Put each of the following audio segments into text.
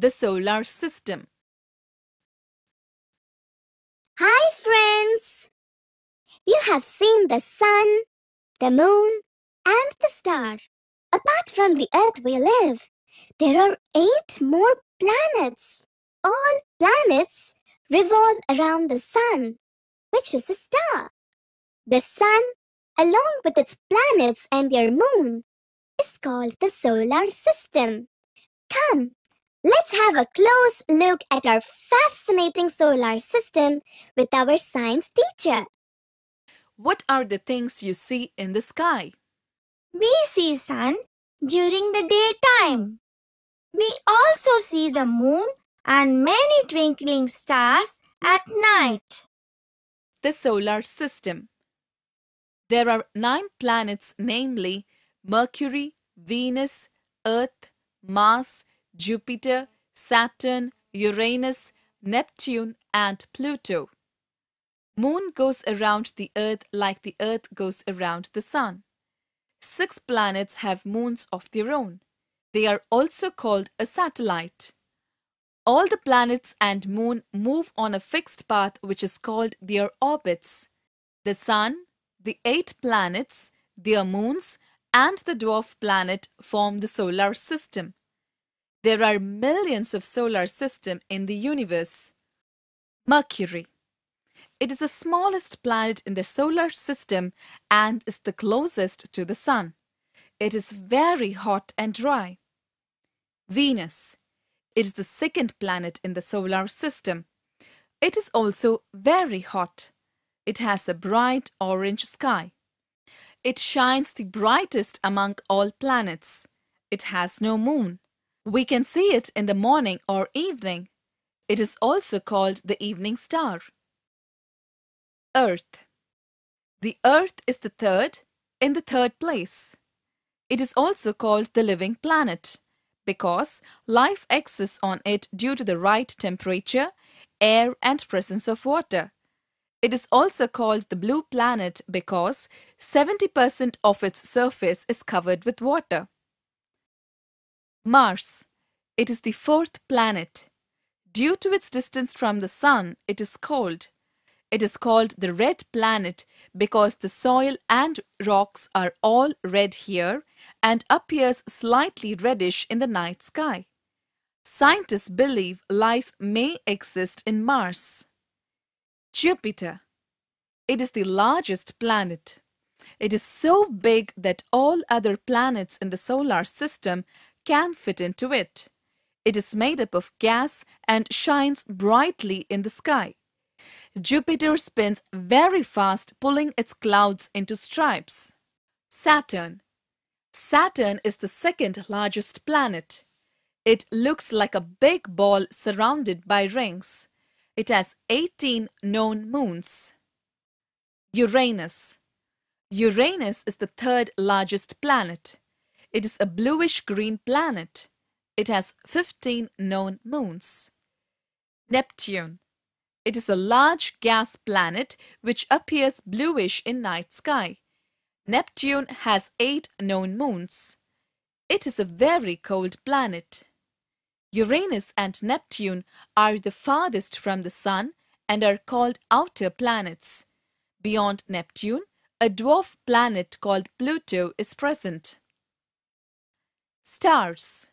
the solar system. Hi friends! You have seen the sun, the moon and the star. Apart from the earth we live, there are eight more planets. All planets revolve around the sun, which is a star. The sun, along with its planets and their moon, is called the solar system. Come, Let's have a close look at our fascinating solar system with our science teacher. What are the things you see in the sky? We see sun during the daytime. We also see the moon and many twinkling stars at night. The solar system. There are nine planets namely Mercury, Venus, Earth, Mars, Jupiter, Saturn, Uranus, Neptune, and Pluto. Moon goes around the Earth like the Earth goes around the Sun. Six planets have moons of their own. They are also called a satellite. All the planets and moon move on a fixed path which is called their orbits. The Sun, the eight planets, their moons, and the dwarf planet form the solar system, there are millions of solar systems in the universe. Mercury. It is the smallest planet in the solar system and is the closest to the sun. It is very hot and dry. Venus. It is the second planet in the solar system. It is also very hot. It has a bright orange sky. It shines the brightest among all planets. It has no moon. We can see it in the morning or evening. It is also called the evening star. Earth. The Earth is the third, in the third place. It is also called the living planet because life exists on it due to the right temperature, air and presence of water. It is also called the blue planet because 70% of its surface is covered with water. Mars. It is the fourth planet. Due to its distance from the Sun, it is cold. It is called the red planet because the soil and rocks are all red here and appears slightly reddish in the night sky. Scientists believe life may exist in Mars. Jupiter. It is the largest planet. It is so big that all other planets in the solar system can fit into it. It is made up of gas and shines brightly in the sky. Jupiter spins very fast, pulling its clouds into stripes. Saturn Saturn is the second largest planet. It looks like a big ball surrounded by rings. It has 18 known moons. Uranus Uranus is the third largest planet. It is a bluish-green planet. It has 15 known moons. Neptune. It is a large gas planet which appears bluish in night sky. Neptune has 8 known moons. It is a very cold planet. Uranus and Neptune are the farthest from the Sun and are called outer planets. Beyond Neptune, a dwarf planet called Pluto is present stars.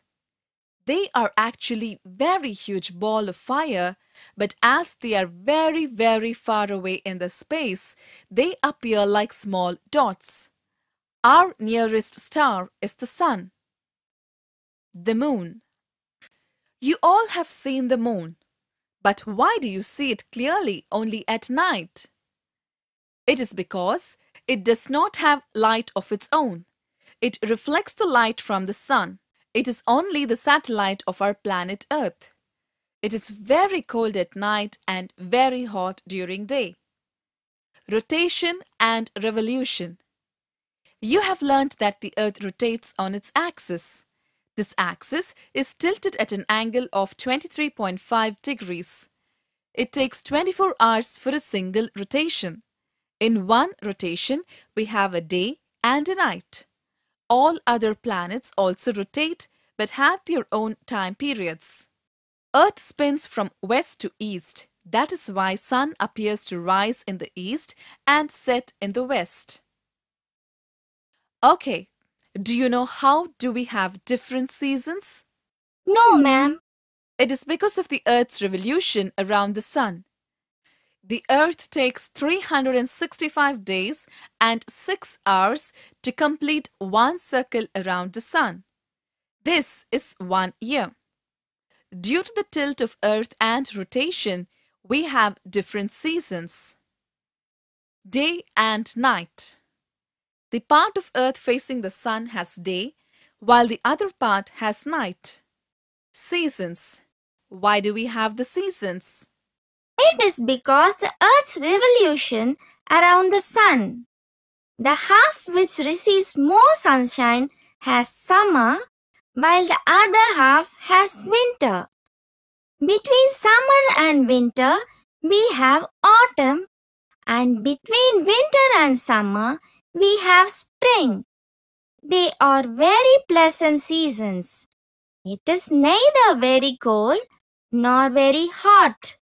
They are actually very huge ball of fire, but as they are very, very far away in the space, they appear like small dots. Our nearest star is the sun. The moon. You all have seen the moon, but why do you see it clearly only at night? It is because it does not have light of its own. It reflects the light from the sun. It is only the satellite of our planet Earth. It is very cold at night and very hot during day. Rotation and revolution. You have learnt that the Earth rotates on its axis. This axis is tilted at an angle of 23.5 degrees. It takes 24 hours for a single rotation. In one rotation, we have a day and a night. All other planets also rotate but have their own time periods. Earth spins from west to east. That is why sun appears to rise in the east and set in the west. Okay, do you know how do we have different seasons? No, ma'am. It is because of the earth's revolution around the sun. The Earth takes 365 days and 6 hours to complete one circle around the Sun. This is one year. Due to the tilt of Earth and rotation, we have different seasons. Day and night. The part of Earth facing the Sun has day, while the other part has night. Seasons. Why do we have the seasons? It is because the Earth's revolution around the Sun. The half which receives more sunshine has summer, while the other half has winter. Between summer and winter, we have autumn, and between winter and summer, we have spring. They are very pleasant seasons. It is neither very cold nor very hot.